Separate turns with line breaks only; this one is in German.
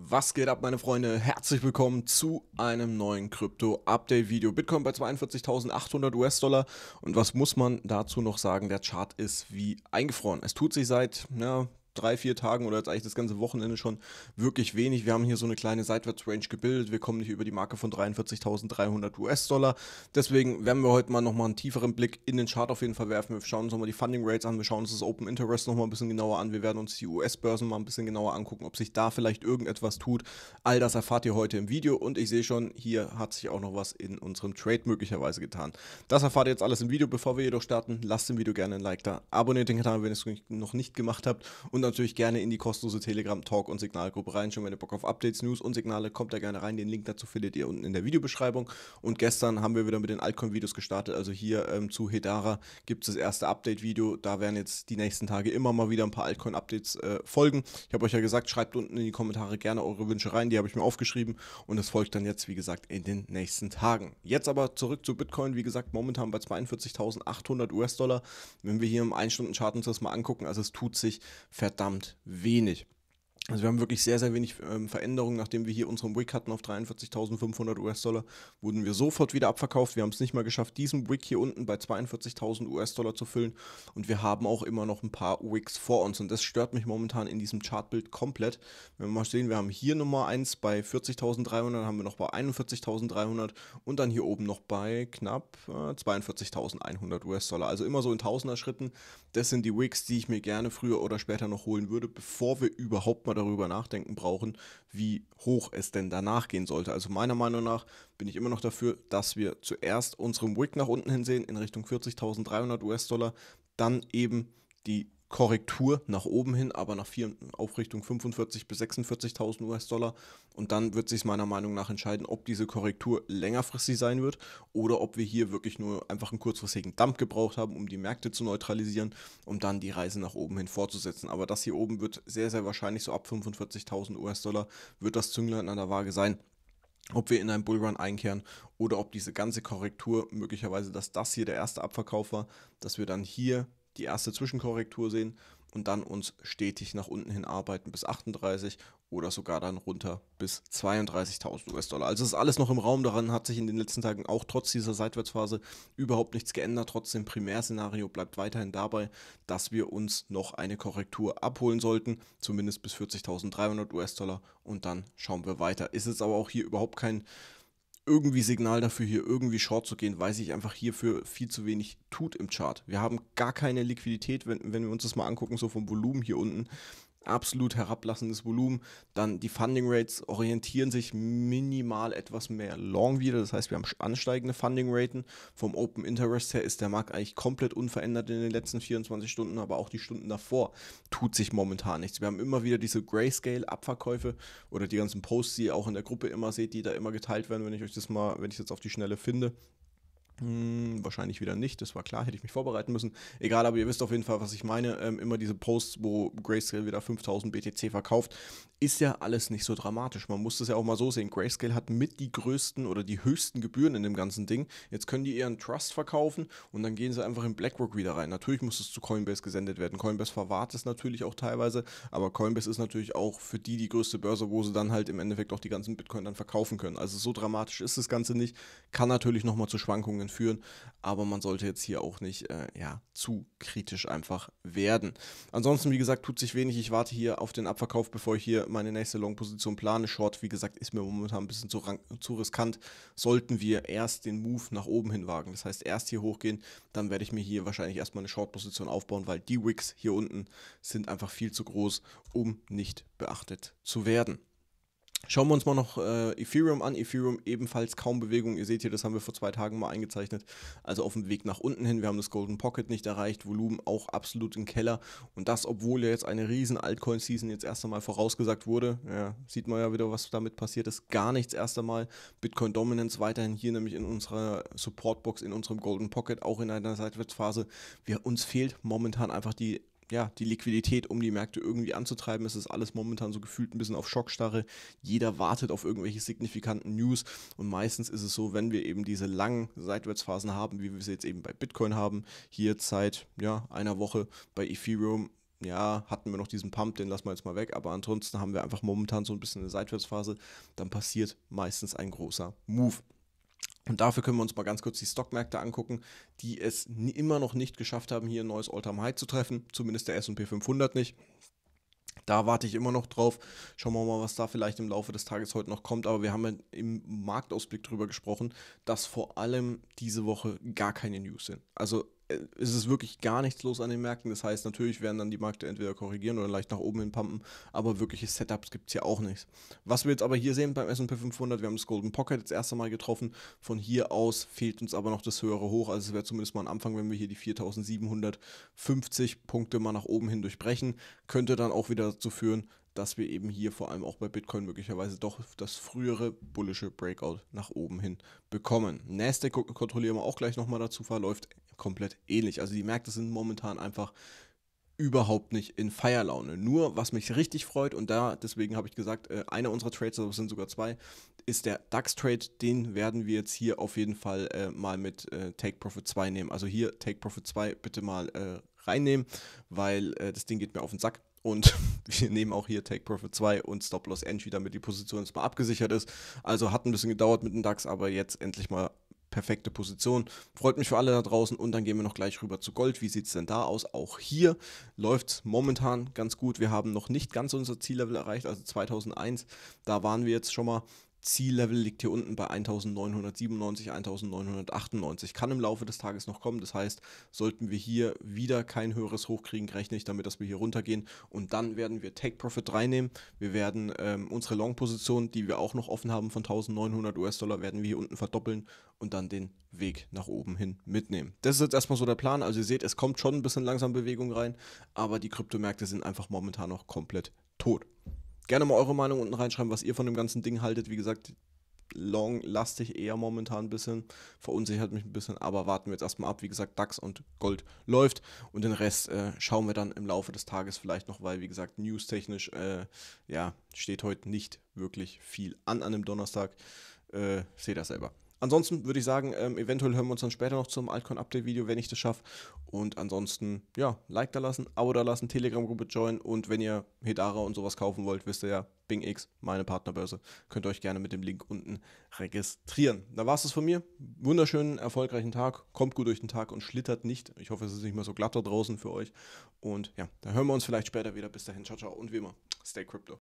Was geht ab, meine Freunde? Herzlich willkommen zu einem neuen Krypto-Update-Video. Bitcoin bei 42.800 US-Dollar. Und was muss man dazu noch sagen? Der Chart ist wie eingefroren. Es tut sich seit ja, drei, vier Tagen oder jetzt eigentlich das ganze Wochenende schon wirklich wenig. Wir haben hier so eine kleine Seitwärtsrange gebildet. Wir kommen nicht über die Marke von 43.300 US-Dollar. Deswegen werden wir heute mal nochmal einen tieferen Blick in den Chart auf jeden Fall werfen. Wir schauen uns nochmal die Funding Rates an. Wir schauen uns das Open Interest nochmal ein bisschen genauer an. Wir werden uns die US-Börsen mal ein bisschen genauer angucken, ob sich da vielleicht irgendetwas tut. All das erfahrt ihr heute im Video und ich sehe schon, hier hat sich auch noch was in unserem Trade möglicherweise getan. Das erfahrt ihr jetzt alles im Video. Bevor wir jedoch starten, lasst dem Video gerne ein Like da. Abonniert den Kanal, wenn ihr es noch nicht gemacht habt und natürlich gerne in die kostenlose Telegram Talk und Signalgruppe rein. Schon wenn ihr Bock auf Updates, News und Signale, kommt da gerne rein. Den Link dazu findet ihr unten in der Videobeschreibung. Und gestern haben wir wieder mit den Altcoin-Videos gestartet. Also hier ähm, zu Hedara gibt es das erste Update-Video. Da werden jetzt die nächsten Tage immer mal wieder ein paar Altcoin-Updates äh, folgen. Ich habe euch ja gesagt, schreibt unten in die Kommentare gerne eure Wünsche rein. Die habe ich mir aufgeschrieben. Und das folgt dann jetzt, wie gesagt, in den nächsten Tagen. Jetzt aber zurück zu Bitcoin. Wie gesagt, momentan bei 42.800 US-Dollar. Wenn wir hier im 1-Stunden-Chart uns das mal angucken, also es tut sich ver verdammt wenig. Also wir haben wirklich sehr, sehr wenig ähm, Veränderungen. Nachdem wir hier unseren Wick hatten auf 43.500 US-Dollar, wurden wir sofort wieder abverkauft. Wir haben es nicht mal geschafft, diesen Wick hier unten bei 42.000 US-Dollar zu füllen. Und wir haben auch immer noch ein paar Wicks vor uns. Und das stört mich momentan in diesem Chartbild komplett. Wenn wir mal sehen, wir haben hier Nummer 1 bei 40.300, haben wir noch bei 41.300 und dann hier oben noch bei knapp äh, 42.100 US-Dollar. Also immer so in Tausender-Schritten. Das sind die Wicks, die ich mir gerne früher oder später noch holen würde, bevor wir überhaupt mal darüber nachdenken brauchen, wie hoch es denn danach gehen sollte. Also meiner Meinung nach bin ich immer noch dafür, dass wir zuerst unseren Wick nach unten hin sehen in Richtung 40.300 US-Dollar, dann eben die Korrektur nach oben hin, aber nach vier, auf Richtung 45.000 bis 46.000 US-Dollar. Und dann wird sich meiner Meinung nach entscheiden, ob diese Korrektur längerfristig sein wird oder ob wir hier wirklich nur einfach einen kurzfristigen Dump gebraucht haben, um die Märkte zu neutralisieren, um dann die Reise nach oben hin fortzusetzen. Aber das hier oben wird sehr, sehr wahrscheinlich so ab 45.000 US-Dollar wird das Zünglein an der Waage sein ob wir in einen Bullrun einkehren oder ob diese ganze Korrektur möglicherweise, dass das hier der erste Abverkauf war, dass wir dann hier die erste Zwischenkorrektur sehen und dann uns stetig nach unten hin arbeiten bis 38 oder sogar dann runter bis 32.000 US-Dollar. Also ist alles noch im Raum, daran hat sich in den letzten Tagen auch trotz dieser Seitwärtsphase überhaupt nichts geändert. Trotzdem Primärszenario bleibt weiterhin dabei, dass wir uns noch eine Korrektur abholen sollten, zumindest bis 40.300 US-Dollar und dann schauen wir weiter. Ist jetzt aber auch hier überhaupt kein irgendwie Signal dafür, hier irgendwie short zu gehen, weil sich einfach hierfür viel zu wenig tut im Chart. Wir haben gar keine Liquidität, wenn, wenn wir uns das mal angucken, so vom Volumen hier unten absolut herablassendes Volumen. Dann die Funding Rates orientieren sich minimal etwas mehr long wieder. Das heißt, wir haben ansteigende Funding Raten. Vom Open Interest her ist der Markt eigentlich komplett unverändert in den letzten 24 Stunden, aber auch die Stunden davor tut sich momentan nichts. Wir haben immer wieder diese Grayscale-Abverkäufe oder die ganzen Posts, die ihr auch in der Gruppe immer seht, die da immer geteilt werden, wenn ich euch das mal, wenn ich es jetzt auf die Schnelle finde. Hm, wahrscheinlich wieder nicht, das war klar, hätte ich mich vorbereiten müssen. Egal, aber ihr wisst auf jeden Fall, was ich meine. Ähm, immer diese Posts, wo Grayscale wieder 5000 BTC verkauft, ist ja alles nicht so dramatisch. Man muss das ja auch mal so sehen. Grayscale hat mit die größten oder die höchsten Gebühren in dem ganzen Ding. Jetzt können die ihren Trust verkaufen und dann gehen sie einfach in BlackRock wieder rein. Natürlich muss es zu Coinbase gesendet werden. Coinbase verwahrt es natürlich auch teilweise, aber Coinbase ist natürlich auch für die die größte Börse, wo sie dann halt im Endeffekt auch die ganzen Bitcoin dann verkaufen können. Also so dramatisch ist das Ganze nicht. Kann natürlich nochmal zu Schwankungen Diskussionen führen, aber man sollte jetzt hier auch nicht äh, ja, zu kritisch einfach werden. Ansonsten, wie gesagt, tut sich wenig. Ich warte hier auf den Abverkauf, bevor ich hier meine nächste Long-Position plane. Short, wie gesagt, ist mir momentan ein bisschen zu, zu riskant. Sollten wir erst den Move nach oben hin wagen, das heißt erst hier hochgehen, dann werde ich mir hier wahrscheinlich erstmal eine Short-Position aufbauen, weil die Wicks hier unten sind einfach viel zu groß, um nicht beachtet zu werden. Schauen wir uns mal noch äh, Ethereum an. Ethereum ebenfalls kaum Bewegung. Ihr seht hier, das haben wir vor zwei Tagen mal eingezeichnet. Also auf dem Weg nach unten hin. Wir haben das Golden Pocket nicht erreicht. Volumen auch absolut im Keller. Und das, obwohl ja jetzt eine riesen Altcoin-Season jetzt erst einmal vorausgesagt wurde. Ja, sieht man ja wieder, was damit passiert ist. Gar nichts erst einmal. Bitcoin Dominance weiterhin hier nämlich in unserer Supportbox, in unserem Golden Pocket, auch in einer Seitwärtsphase. Wir, uns fehlt momentan einfach die ja, die Liquidität, um die Märkte irgendwie anzutreiben. Es ist alles momentan so gefühlt ein bisschen auf Schockstarre. Jeder wartet auf irgendwelche signifikanten News und meistens ist es so, wenn wir eben diese langen Seitwärtsphasen haben, wie wir sie jetzt eben bei Bitcoin haben, hier seit ja, einer Woche bei Ethereum ja, hatten wir noch diesen Pump, den lassen wir jetzt mal weg, aber ansonsten haben wir einfach momentan so ein bisschen eine Seitwärtsphase, dann passiert meistens ein großer Move. Und dafür können wir uns mal ganz kurz die Stockmärkte angucken, die es immer noch nicht geschafft haben, hier ein neues All-Time-High zu treffen, zumindest der S&P 500 nicht. Da warte ich immer noch drauf. Schauen wir mal, was da vielleicht im Laufe des Tages heute noch kommt. Aber wir haben im Marktausblick darüber gesprochen, dass vor allem diese Woche gar keine News sind. Also äh, es ist wirklich gar nichts los an den Märkten. Das heißt, natürlich werden dann die Märkte entweder korrigieren oder leicht nach oben hin pumpen, aber wirkliche Setups gibt es hier auch nichts. Was wir jetzt aber hier sehen beim S&P 500, wir haben das Golden Pocket das erste Mal getroffen. Von hier aus fehlt uns aber noch das höhere Hoch. Also es wäre zumindest mal ein Anfang, wenn wir hier die 4750 Punkte mal nach oben hin durchbrechen. Könnte dann auch wieder dazu führen, dass wir eben hier vor allem auch bei Bitcoin möglicherweise doch das frühere bullische Breakout nach oben hin bekommen. Nasdaq kontrollieren wir auch gleich nochmal dazu, verläuft komplett ähnlich. Also die Märkte sind momentan einfach überhaupt nicht in Feierlaune. Nur, was mich richtig freut, und da, deswegen habe ich gesagt, äh, einer unserer Trades, das sind sogar zwei, ist der DAX-Trade. Den werden wir jetzt hier auf jeden Fall äh, mal mit äh, Take Profit 2 nehmen. Also hier Take Profit 2 bitte mal äh, reinnehmen, weil äh, das Ding geht mir auf den Sack. Und wir nehmen auch hier Take Profit 2 und Stop Loss Entry, damit die Position jetzt mal abgesichert ist. Also hat ein bisschen gedauert mit dem DAX, aber jetzt endlich mal perfekte Position. Freut mich für alle da draußen und dann gehen wir noch gleich rüber zu Gold. Wie sieht es denn da aus? Auch hier läuft es momentan ganz gut. Wir haben noch nicht ganz unser Ziellevel erreicht, also 2001. Da waren wir jetzt schon mal Ziellevel liegt hier unten bei 1997, 1998. Kann im Laufe des Tages noch kommen. Das heißt, sollten wir hier wieder kein höheres Hoch kriegen, rechne ich damit, dass wir hier runtergehen. Und dann werden wir Take Profit reinnehmen. Wir werden ähm, unsere Long-Position, die wir auch noch offen haben von 1900 US-Dollar, werden wir hier unten verdoppeln und dann den Weg nach oben hin mitnehmen. Das ist jetzt erstmal so der Plan. Also ihr seht, es kommt schon ein bisschen langsam Bewegung rein, aber die Kryptomärkte sind einfach momentan noch komplett tot. Gerne mal eure Meinung unten reinschreiben, was ihr von dem ganzen Ding haltet. Wie gesagt, long lastig eher momentan ein bisschen. Verunsichert mich ein bisschen, aber warten wir jetzt erstmal ab. Wie gesagt, DAX und Gold läuft und den Rest äh, schauen wir dann im Laufe des Tages vielleicht noch, weil wie gesagt, news-technisch äh, ja, steht heute nicht wirklich viel an an einem Donnerstag. Äh, seht ihr selber. Ansonsten würde ich sagen, ähm, eventuell hören wir uns dann später noch zum Altcoin-Update-Video, wenn ich das schaffe. Und ansonsten, ja, Like da lassen, Abo da lassen, Telegram-Gruppe joinen und wenn ihr Hedara und sowas kaufen wollt, wisst ihr ja, BingX, meine Partnerbörse, könnt ihr euch gerne mit dem Link unten registrieren. Da war es das von mir. Wunderschönen, erfolgreichen Tag. Kommt gut durch den Tag und schlittert nicht. Ich hoffe, es ist nicht mehr so glatt da draußen für euch. Und ja, da hören wir uns vielleicht später wieder. Bis dahin, ciao, ciao und wie immer, stay crypto.